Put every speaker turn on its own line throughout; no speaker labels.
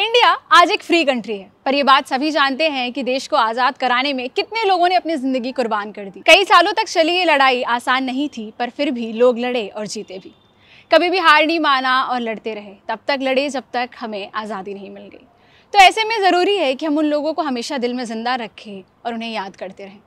India आज एक free country है पर ये बात सभी जानते हैं कि देश को आज़ाद कराने में कितने लोगों ने अपनी ज़िंदगी कुर्बान कर दी कई सालों तक चली ये लड़ाई आसान नहीं थी पर फिर भी लोग लड़े और जीते भी कभी भी हार नहीं माना और लड़ते रहे तब तक लड़े जब तक हमें आज़ादी नहीं मिल गई तो ऐसे में ज़रूरी है कि हम उन लोगों को हमेशा दिल में ज़िंदा रखें और उन्हें याद करते रहें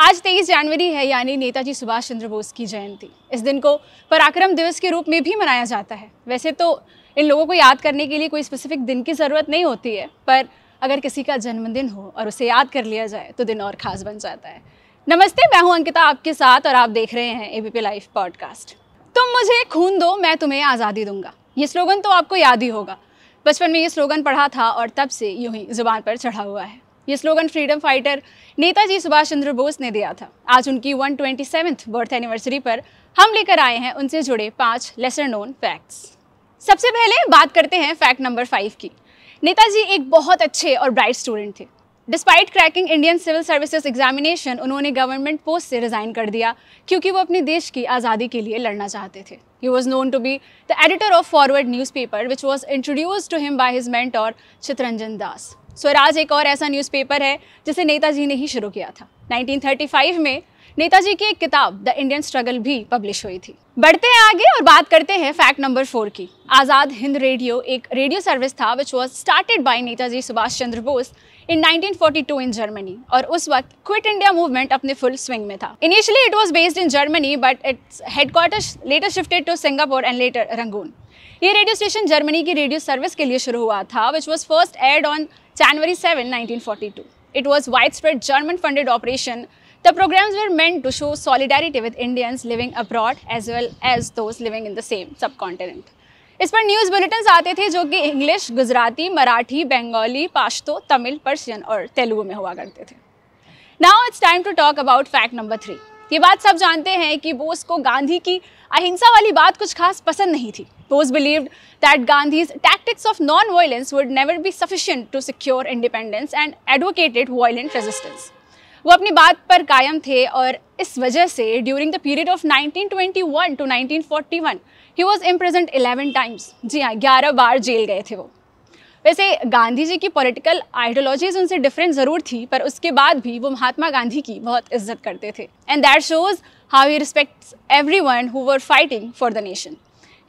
आज 23 जनवरी है यानी नेताजी सुभाष चंद्र बोस की जयंती इस दिन को पराक्रम दिवस के रूप में भी मनाया जाता है वैसे तो इन लोगों को याद करने के लिए कोई स्पेसिफिक दिन की ज़रूरत नहीं होती है पर अगर किसी का जन्मदिन हो और उसे याद कर लिया जाए तो दिन और ख़ास बन जाता है नमस्ते मैं हूं अंकिता आपके साथ और आप देख रहे हैं ए पी लाइव पॉडकास्ट तुम मुझे खून दो मैं तुम्हें आज़ादी दूंगा ये स्लोगन तो आपको याद ही होगा बचपन में ये स्लोगन पढ़ा था और तब से यूं ही ज़ुबान पर चढ़ा हुआ है ये slogan freedom fighter Netaji Subhash Chandra Bose ने दिया था आज उनकी वन ट्वेंटी बर्थ एनिवर्सरी पर हम लेकर आए हैं उनसे जुड़े पाँच लेसर नोन फैक्ट्स सबसे पहले बात करते हैं फैक्ट नंबर फाइव की नेताजी एक बहुत अच्छे और ब्राइट स्टूडेंट थे despite cracking Indian civil services examination उन्होंने गवर्नमेंट पोस्ट से रिज़ाइन कर दिया क्योंकि वो अपने देश की आज़ादी के लिए लड़ना चाहते थे he was known to be the editor of forward newspaper which was introduced to him by his mentor और चित्रंजन दास स्वराज एक और ऐसा न्यूज़पेपर है जिसे नेताजी ने ही शुरू किया था 1935 में नेताजी की एक किताब द इंडियन स्ट्रगल भी पब्लिश हुई थी बढ़ते हैं आगे और बात करते हैं फैक्ट नंबर फोर की आज़ाद हिंद रेडियो एक रेडियो सर्विस था which was started by Netaji Subhash Chandra Bose in 1942 in Germany और उस वक्त क्विट इंडिया मूवमेंट अपने फुल स्विंग में था initially it was based in Germany but its headquarters later shifted to Singapore and later Rangoon ये radio station Germany की radio service के लिए शुरू हुआ था which was first aired on January seven nineteen it was widespread German-funded operation. The programs were meant to show solidarity with Indians living abroad as well as those living in the same subcontinent. इस पर news bulletin आते थे जो कि English Gujarati Marathi Bengali Pashto Tamil Persian और तेलुगु में हुआ करते थे now it's time to talk about fact number three ये बात सब जानते हैं कि बोस को गांधी की अहिंसा वाली बात कुछ खास पसंद नहीं थी Bose believed that Gandhi's tactics of non-violence would never be sufficient to secure independence and advocated violent resistance. वो अपनी बात पर कायम थे और इस वजह से during the period of 1921 to 1941 he was imprisoned 11 times जी हाँ 11 बार जेल गए थे वो वैसे गांधी जी की पॉलिटिकल आइडियोलॉजीज उनसे डिफरेंट ज़रूर थी पर उसके बाद भी वो महात्मा गांधी की बहुत इज्जत करते थे and that shows how he respects everyone who were fighting for the nation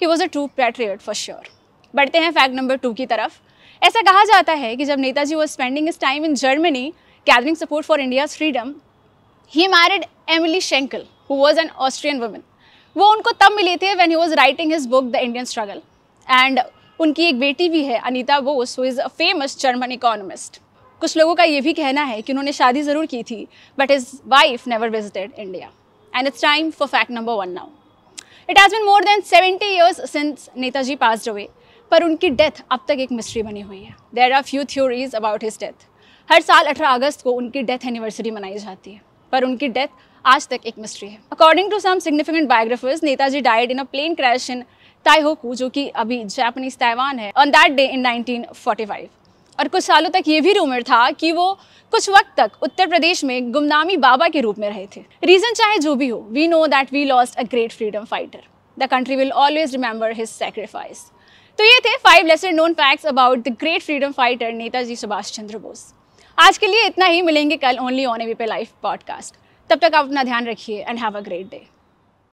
he was a true patriot for sure बढ़ते हैं फैक्ट नंबर टू की तरफ ऐसा कहा जाता है कि जब Netaji was spending his time in Germany gathering support for India's freedom he married Emilie Schenkl who was an Austrian women वो उनको तब मिली थी when he was writing his book the Indian struggle and उनकी एक बेटी भी है Anita Bose who is a famous German economist कुछ लोगों का ये भी कहना है कि उन्होंने शादी ज़रूर की थी but his wife never visited India and it's time for fact number one now it has been more than seventy years since Netaji passed away पर उनकी डेथ अब तक एक मिस्ट्री बनी हुई है there are few theories about his death हर साल 18 अगस्त को उनकी डेथ एनिवर्सरी मनाई जाती है पर उनकी डेथ आज तक एक मिस्ट्री है according to some significant biographers Netaji died in a plane crash in Taihoku जो कि अभी जापानीज ताइवान है ऑन दैट डे इन 1945 और कुछ सालों तक ये भी रूमर था कि वो कुछ वक्त तक उत्तर प्रदेश में गुमनामी बाबा के रूप में रहे थे रीज़न चाहे जो भी हो we know that we lost a great freedom fighter the country will always remember his sacrifice तो ये थे five lesser known facts about the great freedom fighter Netaji Subhash Chandra Bose आज के लिए इतना ही मिलेंगे कल only on A V pay life podcast तब तक आप अपना ध्यान रखिए and have a great day